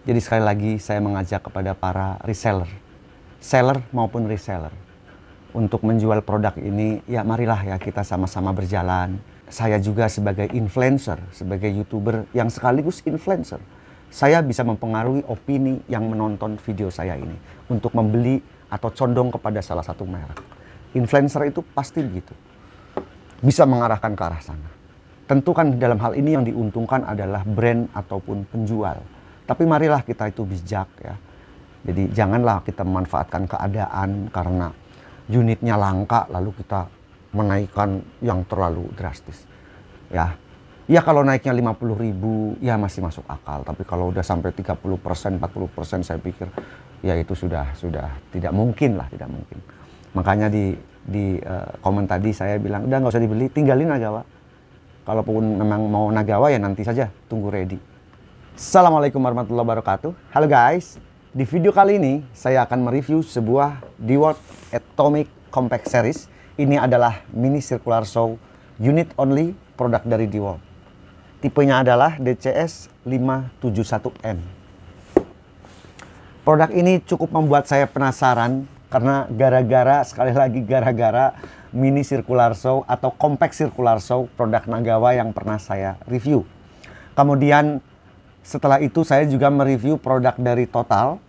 Jadi sekali lagi saya mengajak kepada para reseller, seller maupun reseller untuk menjual produk ini ya marilah ya kita sama-sama berjalan. Saya juga sebagai influencer, sebagai YouTuber yang sekaligus influencer. Saya bisa mempengaruhi opini yang menonton video saya ini untuk membeli atau condong kepada salah satu merek. Influencer itu pasti begitu. Bisa mengarahkan ke arah sana. Tentu kan dalam hal ini yang diuntungkan adalah brand ataupun penjual. Tapi marilah kita itu bijak ya. Jadi janganlah kita memanfaatkan keadaan karena unitnya langka lalu kita menaikkan yang terlalu drastis. Ya. Ya kalau naiknya 50 ribu ya masih masuk akal, tapi kalau udah sampai 30 persen, 40 persen saya pikir ya itu sudah sudah tidak mungkin lah, tidak mungkin. Makanya di di uh, komen tadi saya bilang udah nggak usah dibeli, tinggalin Nagawa. Kalaupun memang mau Nagawa ya nanti saja, tunggu ready. Assalamualaikum warahmatullahi wabarakatuh. Halo guys, di video kali ini saya akan mereview sebuah Dewalt Atomic Compact Series. Ini adalah mini circular saw unit only produk dari Dewalt. Tipenya adalah DCS 571 m Produk ini cukup membuat saya penasaran karena gara-gara sekali lagi gara-gara mini circular saw atau compact circular saw produk Nagawa yang pernah saya review. Kemudian setelah itu saya juga mereview produk dari Total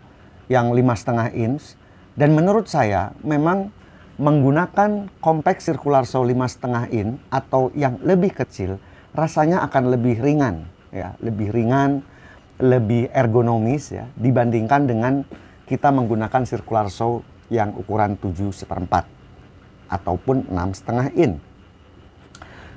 yang lima setengah inch dan menurut saya memang menggunakan compact circular saw lima setengah inch atau yang lebih kecil rasanya akan lebih ringan ya lebih ringan lebih ergonomis ya dibandingkan dengan kita menggunakan circular saw yang ukuran 7 seperempat ataupun enam setengah inch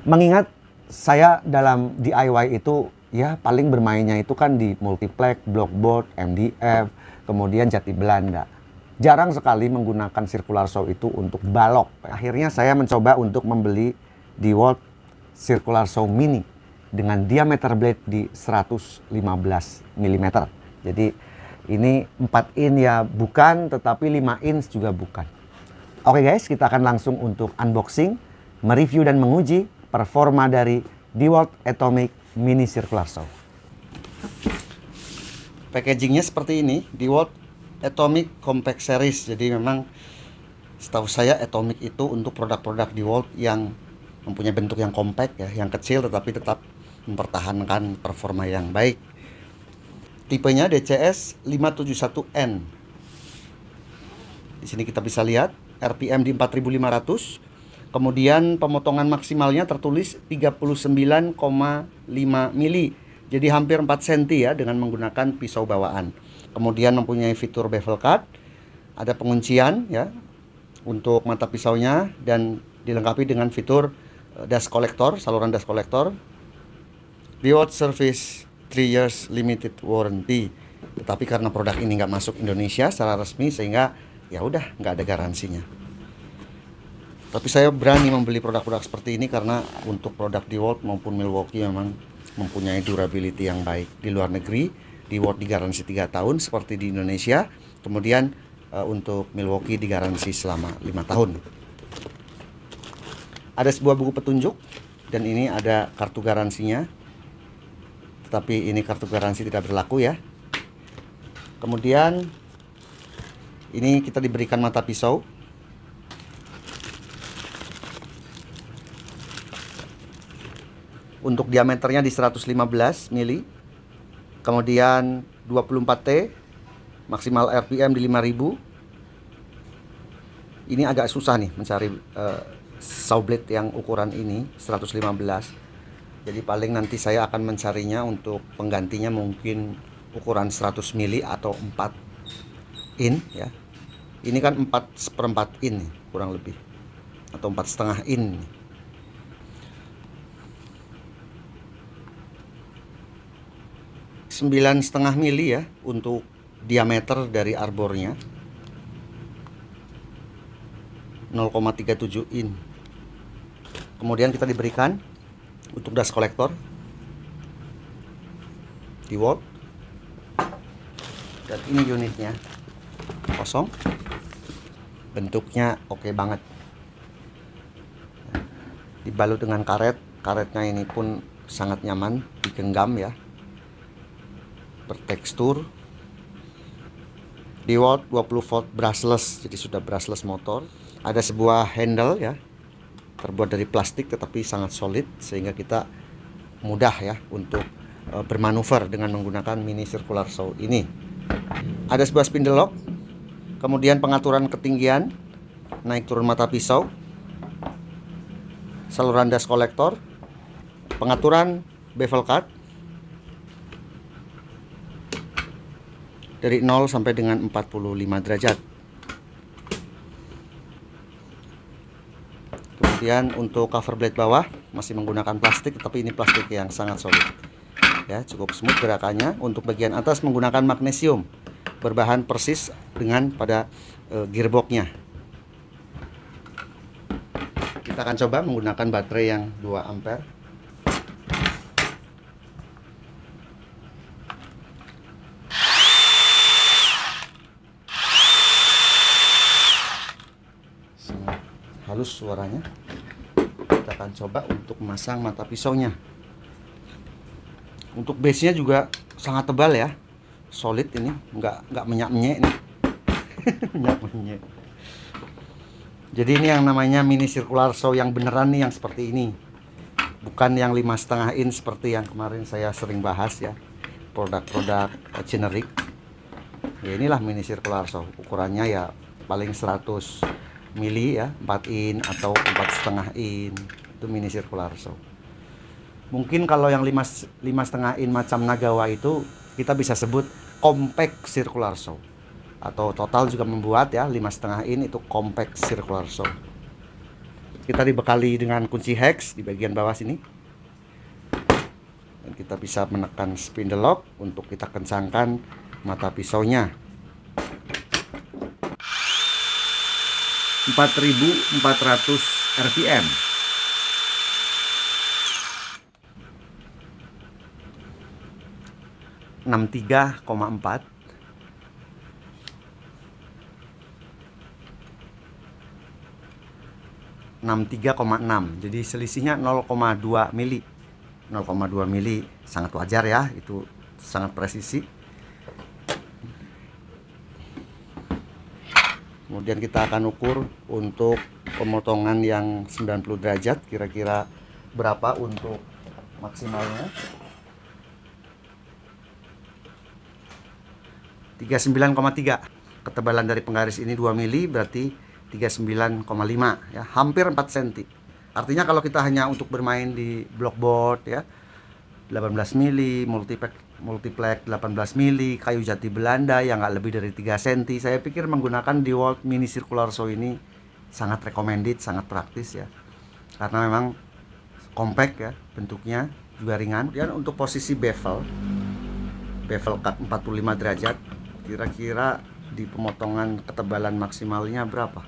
mengingat saya dalam DIY itu ya paling bermainnya itu kan di multiplex, blockboard, MDF, kemudian jati Belanda. Jarang sekali menggunakan circular saw itu untuk balok. Akhirnya saya mencoba untuk membeli di World circular saw mini dengan diameter blade di 115 mm. Jadi ini 4 in ya bukan, tetapi 5 in juga bukan. Oke guys, kita akan langsung untuk unboxing, mereview dan menguji performa dari DeWalt Atomic mini circular saw. Packagingnya seperti ini di World Atomic Compact Series. Jadi memang setahu saya Atomic itu untuk produk-produk di World yang mempunyai bentuk yang compact ya, yang kecil tetapi tetap mempertahankan performa yang baik. Tipenya DCS 571N. Di sini kita bisa lihat RPM di 4500, Kemudian pemotongan maksimalnya tertulis 39,5 mili. Jadi hampir 4 cm ya dengan menggunakan pisau bawaan. Kemudian mempunyai fitur bevel cut, ada penguncian ya untuk mata pisaunya dan dilengkapi dengan fitur eh, dust collector, saluran dust collector. Reward service 3 years limited warranty. Tetapi karena produk ini nggak masuk Indonesia secara resmi sehingga ya udah nggak ada garansinya. Tapi saya berani membeli produk-produk seperti ini karena untuk produk DeWalt maupun Milwaukee memang mempunyai durability yang baik di luar negeri. DeWalt digaransi 3 tahun seperti di Indonesia. Kemudian uh, untuk Milwaukee digaransi selama 5 tahun. Ada sebuah buku petunjuk dan ini ada kartu garansinya. Tetapi ini kartu garansi tidak berlaku ya. Kemudian ini kita diberikan mata pisau untuk diameternya di 115 mili kemudian 24T maksimal RPM di 5000 ini agak susah nih mencari uh, saw blade yang ukuran ini 115 jadi paling nanti saya akan mencarinya untuk penggantinya mungkin ukuran 100 mili atau 4 in ya ini kan 4 seperempat in kurang lebih atau empat setengah in setengah mili ya untuk diameter dari arbornya 0,37 in kemudian kita diberikan untuk dust collector di wall dan ini unitnya kosong bentuknya oke okay banget dibalut dengan karet karetnya ini pun sangat nyaman digenggam ya bertekstur di Watt 20 volt brushless jadi sudah brushless motor ada sebuah handle ya terbuat dari plastik tetapi sangat solid sehingga kita mudah ya untuk e, bermanuver dengan menggunakan mini circular saw ini ada sebuah spindle lock kemudian pengaturan ketinggian naik turun mata pisau saluran das kolektor pengaturan bevel cut dari 0 sampai dengan 45 derajat kemudian untuk cover blade bawah masih menggunakan plastik tapi ini plastik yang sangat solid ya cukup smooth gerakannya untuk bagian atas menggunakan magnesium berbahan persis dengan pada e, gearboxnya kita akan coba menggunakan baterai yang 2 ampere halus suaranya kita akan coba untuk memasang mata pisaunya untuk base nya juga sangat tebal ya solid ini nggak nggak menyak menyek ini menyak menyek jadi ini yang namanya mini circular saw yang beneran nih yang seperti ini bukan yang lima setengah in seperti yang kemarin saya sering bahas ya produk-produk generik ya inilah mini circular saw ukurannya ya paling 100 mili ya 4 in atau empat setengah in itu mini circular saw mungkin kalau yang lima lima setengah in macam Nagawa itu kita bisa sebut compact circular saw atau total juga membuat ya lima setengah in itu compact circular saw kita dibekali dengan kunci hex di bagian bawah sini dan kita bisa menekan spindle lock untuk kita kencangkan mata pisaunya 4400 RPM. enam tiga koma empat enam tiga koma enam jadi selisihnya nol koma dua mili nol koma dua mili sangat wajar ya itu sangat presisi kemudian kita akan ukur untuk pemotongan yang 90 derajat kira-kira berapa untuk maksimalnya 39,3 ketebalan dari penggaris ini 2 mili berarti 39,5 ya hampir 4 cm artinya kalau kita hanya untuk bermain di blockboard ya 18 mili, multiplex multiplex 18 mili, kayu jati Belanda yang nggak lebih dari 3 cm. Saya pikir menggunakan DeWalt mini circular saw ini sangat recommended, sangat praktis ya. Karena memang compact ya bentuknya, juga ringan. Kemudian untuk posisi bevel bevel cut 45 derajat, kira-kira di pemotongan ketebalan maksimalnya berapa?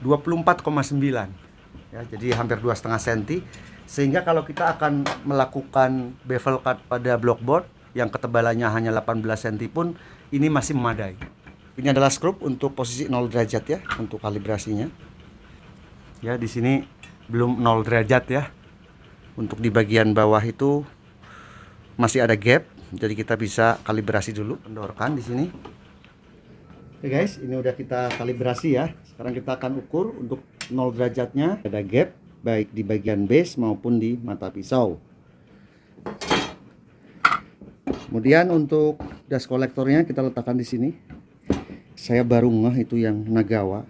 24,9 ya jadi hampir dua setengah senti sehingga kalau kita akan melakukan bevel cut pada blockboard yang ketebalannya hanya 18 cm pun ini masih memadai ini adalah skrup untuk posisi 0 derajat ya untuk kalibrasinya ya di sini belum 0 derajat ya untuk di bagian bawah itu masih ada gap jadi kita bisa kalibrasi dulu kendorkan di sini Oke okay guys, ini udah kita kalibrasi ya. Sekarang kita akan ukur untuk 0 derajatnya. Ada gap baik di bagian base maupun di mata pisau. Kemudian untuk das kolektornya kita letakkan di sini. Saya baru ngeh itu yang Nagawa.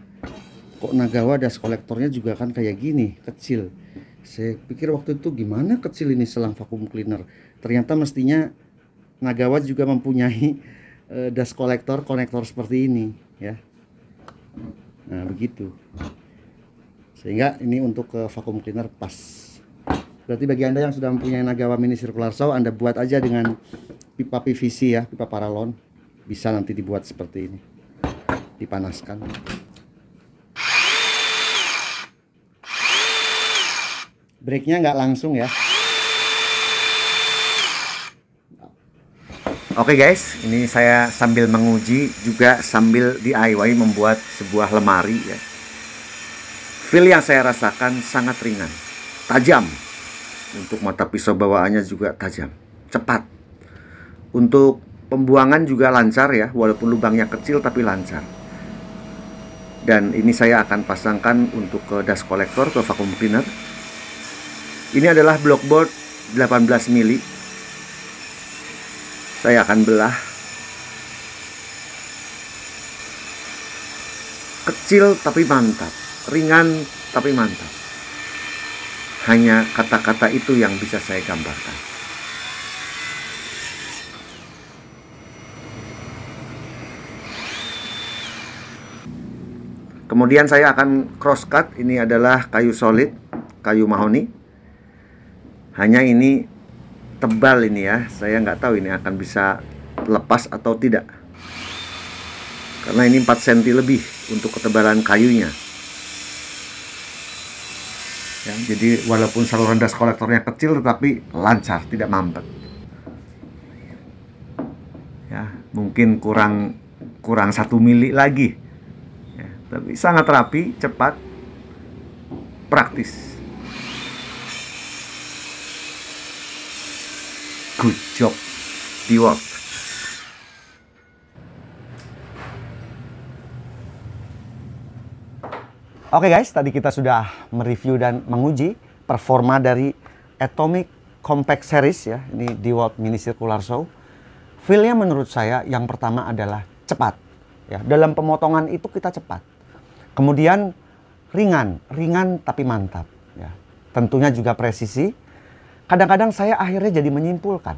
Kok Nagawa das kolektornya juga kan kayak gini, kecil. Saya pikir waktu itu gimana kecil ini selang vakum cleaner. Ternyata mestinya Nagawa juga mempunyai e, dust collector konektor seperti ini ya nah begitu sehingga ini untuk ke eh, vacuum cleaner pas berarti bagi anda yang sudah mempunyai Nagawa mini circular saw anda buat aja dengan pipa PVC ya pipa paralon bisa nanti dibuat seperti ini dipanaskan breaknya nggak langsung ya Oke okay guys, ini saya sambil menguji juga sambil DIY membuat sebuah lemari ya. Feel yang saya rasakan sangat ringan, tajam. Untuk mata pisau bawaannya juga tajam, cepat. Untuk pembuangan juga lancar ya, walaupun lubangnya kecil tapi lancar. Dan ini saya akan pasangkan untuk ke dust collector, ke vacuum cleaner. Ini adalah blockboard 18 mili saya akan belah kecil tapi mantap ringan tapi mantap hanya kata-kata itu yang bisa saya gambarkan Kemudian saya akan cross cut. Ini adalah kayu solid, kayu mahoni. Hanya ini tebal ini ya saya nggak tahu ini akan bisa lepas atau tidak karena ini 4 cm lebih untuk ketebalan kayunya ya, jadi walaupun saluran das kolektornya kecil tetapi lancar tidak mampet ya mungkin kurang kurang satu mili lagi ya, tapi sangat rapi cepat praktis Good job, diwak Oke okay guys, tadi kita sudah mereview dan menguji performa dari Atomic Compact Series ya, ini DeWalt Mini Circular Saw. feelnya menurut saya yang pertama adalah cepat. Ya, dalam pemotongan itu kita cepat. Kemudian ringan, ringan tapi mantap ya. Tentunya juga presisi Kadang-kadang saya akhirnya jadi menyimpulkan.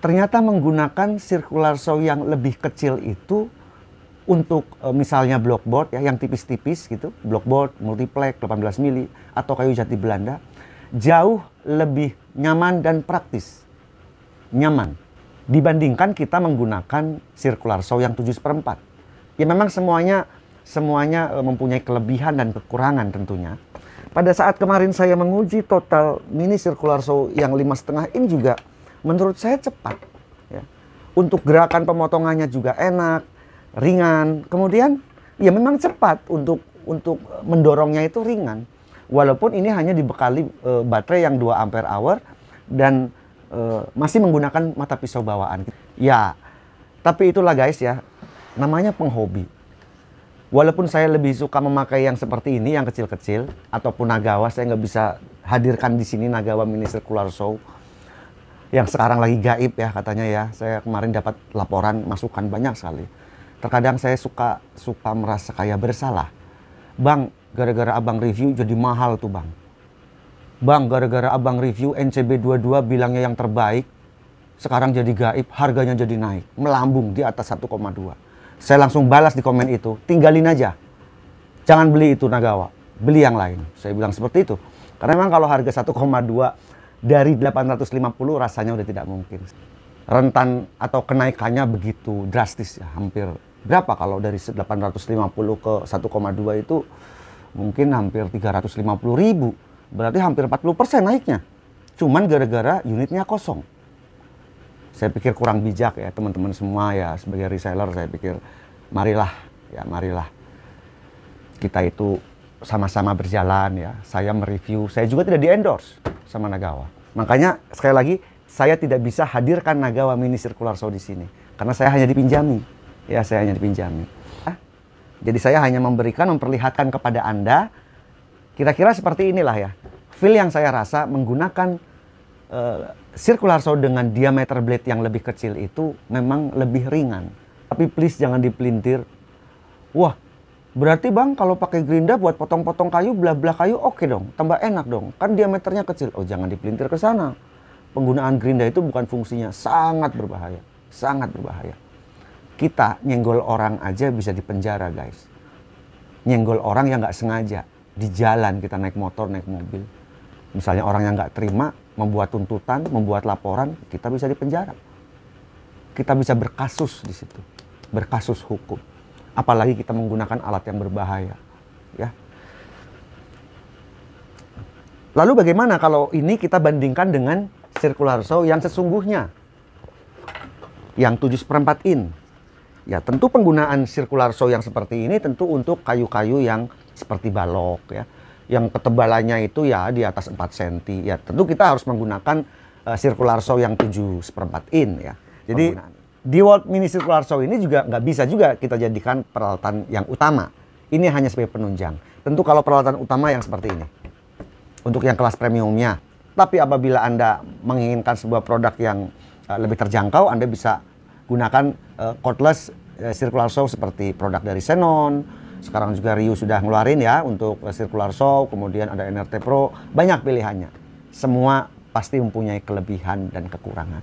Ternyata menggunakan circular saw yang lebih kecil itu untuk e, misalnya blockboard ya yang tipis-tipis gitu, blockboard, multiplex 18 mili atau kayu jati Belanda jauh lebih nyaman dan praktis. Nyaman dibandingkan kita menggunakan circular saw yang 7 4 Ya memang semuanya semuanya eh, mempunyai kelebihan dan kekurangan tentunya. Pada saat kemarin saya menguji total mini circular saw yang lima setengah ini juga, menurut saya cepat. Ya. Untuk gerakan pemotongannya juga enak, ringan. Kemudian ya memang cepat untuk untuk eh, mendorongnya itu ringan. Walaupun ini hanya dibekali e, baterai yang 2 ampere hour dan e, masih menggunakan mata pisau bawaan. Ya, tapi itulah guys ya, namanya penghobi. Walaupun saya lebih suka memakai yang seperti ini, yang kecil-kecil, ataupun Nagawa, saya nggak bisa hadirkan di sini Nagawa Mini Circular Show yang sekarang lagi gaib ya katanya ya. Saya kemarin dapat laporan masukan banyak sekali. Terkadang saya suka suka merasa kayak bersalah. Bang, gara-gara abang review jadi mahal tuh bang. Bang, gara-gara abang review NCB22 bilangnya yang terbaik, sekarang jadi gaib, harganya jadi naik, melambung di atas 1,2. Saya langsung balas di komen itu, tinggalin aja. Jangan beli itu Nagawa, beli yang lain. Saya bilang seperti itu. Karena memang kalau harga 1,2 dari 850 rasanya udah tidak mungkin. Rentan atau kenaikannya begitu drastis ya, hampir berapa kalau dari 850 ke 1,2 itu mungkin hampir 350 ribu. Berarti hampir 40 persen naiknya. Cuman gara-gara unitnya kosong saya pikir kurang bijak ya teman-teman semua ya sebagai reseller saya pikir marilah ya marilah kita itu sama-sama berjalan ya. Saya mereview, saya juga tidak di-endorse sama Nagawa. Makanya sekali lagi saya tidak bisa hadirkan Nagawa Mini Circular Show di sini karena saya hanya dipinjami. Ya, saya hanya dipinjami. Ah, jadi saya hanya memberikan, memperlihatkan kepada Anda kira-kira seperti inilah ya. Feel yang saya rasa menggunakan eh, circular saw dengan diameter blade yang lebih kecil itu memang lebih ringan. Tapi please jangan dipelintir. Wah, berarti bang kalau pakai gerinda buat potong-potong kayu, belah-belah kayu oke okay dong, tambah enak dong. Kan diameternya kecil. Oh jangan dipelintir ke sana. Penggunaan gerinda itu bukan fungsinya, sangat berbahaya. Sangat berbahaya. Kita nyenggol orang aja bisa dipenjara guys. Nyenggol orang yang nggak sengaja. Di jalan kita naik motor, naik mobil. Misalnya orang yang nggak terima, membuat tuntutan, membuat laporan, kita bisa dipenjara. Kita bisa berkasus di situ, berkasus hukum. Apalagi kita menggunakan alat yang berbahaya, ya. Lalu bagaimana kalau ini kita bandingkan dengan circular saw yang sesungguhnya? Yang 7 seperempat in. Ya tentu penggunaan circular saw yang seperti ini tentu untuk kayu-kayu yang seperti balok ya yang ketebalannya itu ya di atas 4 cm. Ya tentu kita harus menggunakan uh, eh, circular saw yang 7 seperempat in ya. Jadi di World Mini Circular Saw ini juga nggak bisa juga kita jadikan peralatan yang utama. Ini hanya sebagai penunjang. Tentu kalau peralatan utama yang seperti ini. Untuk yang kelas premiumnya. Tapi apabila Anda menginginkan sebuah produk yang uh, lebih terjangkau, Anda bisa gunakan uh, cordless uh, circular saw seperti produk dari Senon, sekarang juga Rio sudah ngeluarin ya untuk circular saw, kemudian ada NRT Pro, banyak pilihannya. Semua pasti mempunyai kelebihan dan kekurangan.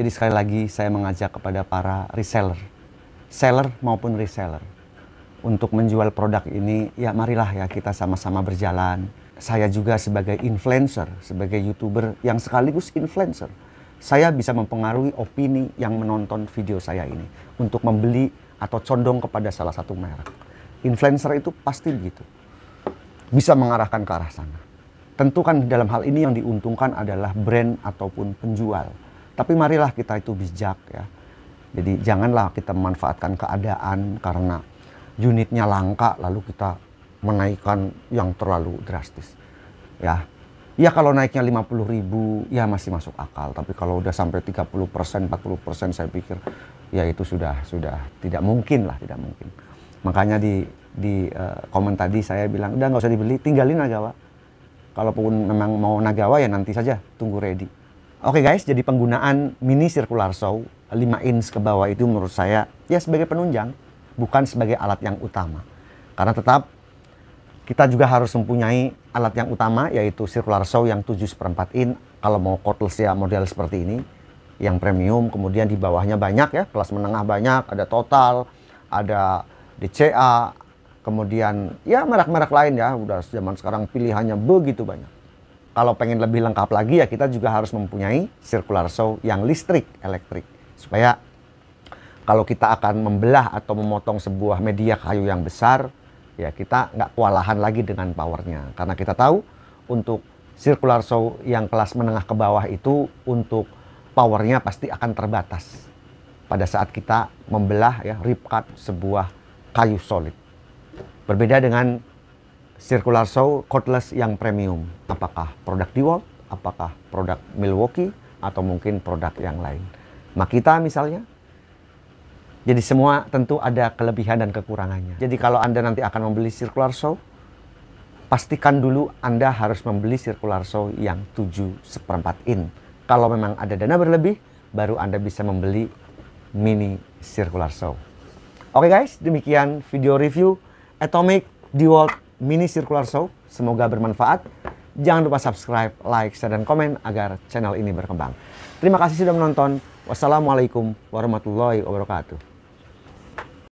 Jadi sekali lagi saya mengajak kepada para reseller, seller maupun reseller untuk menjual produk ini ya marilah ya kita sama-sama berjalan. Saya juga sebagai influencer, sebagai YouTuber yang sekaligus influencer. Saya bisa mempengaruhi opini yang menonton video saya ini untuk membeli atau condong kepada salah satu merek. Influencer itu pasti begitu. Bisa mengarahkan ke arah sana. Tentu kan dalam hal ini yang diuntungkan adalah brand ataupun penjual. Tapi marilah kita itu bijak ya. Jadi janganlah kita memanfaatkan keadaan karena unitnya langka lalu kita menaikkan yang terlalu drastis. Ya, Ya kalau naiknya 50 ribu ya masih masuk akal. Tapi kalau udah sampai 30 persen, 40 persen saya pikir ya itu sudah sudah tidak mungkin lah, tidak mungkin. Makanya di di uh, komen tadi saya bilang udah nggak usah dibeli, tinggalin Nagawa. Kalaupun memang mau Nagawa ya nanti saja tunggu ready. Oke okay guys, jadi penggunaan mini circular saw 5 inch ke bawah itu menurut saya ya sebagai penunjang, bukan sebagai alat yang utama. Karena tetap kita juga harus mempunyai alat yang utama yaitu circular saw yang 7 seperempat in kalau mau cordless ya model seperti ini yang premium kemudian di bawahnya banyak ya kelas menengah banyak ada total ada DCA, kemudian ya merek-merek lain ya, udah zaman sekarang pilihannya begitu banyak. Kalau pengen lebih lengkap lagi ya kita juga harus mempunyai circular saw yang listrik, elektrik. Supaya kalau kita akan membelah atau memotong sebuah media kayu yang besar, ya kita nggak kewalahan lagi dengan powernya. Karena kita tahu untuk circular saw yang kelas menengah ke bawah itu untuk powernya pasti akan terbatas pada saat kita membelah ya rip cut sebuah kayu solid. Berbeda dengan circular saw cordless yang premium. Apakah produk DeWalt, apakah produk Milwaukee, atau mungkin produk yang lain. Makita misalnya. Jadi semua tentu ada kelebihan dan kekurangannya. Jadi kalau Anda nanti akan membeli circular saw, pastikan dulu Anda harus membeli circular saw yang 7 seperempat in. Kalau memang ada dana berlebih, baru Anda bisa membeli mini circular saw. Oke okay guys, demikian video review Atomic DeWalt Mini Circular Saw. Semoga bermanfaat. Jangan lupa subscribe, like, share, dan komen agar channel ini berkembang. Terima kasih sudah menonton. Wassalamualaikum warahmatullahi wabarakatuh.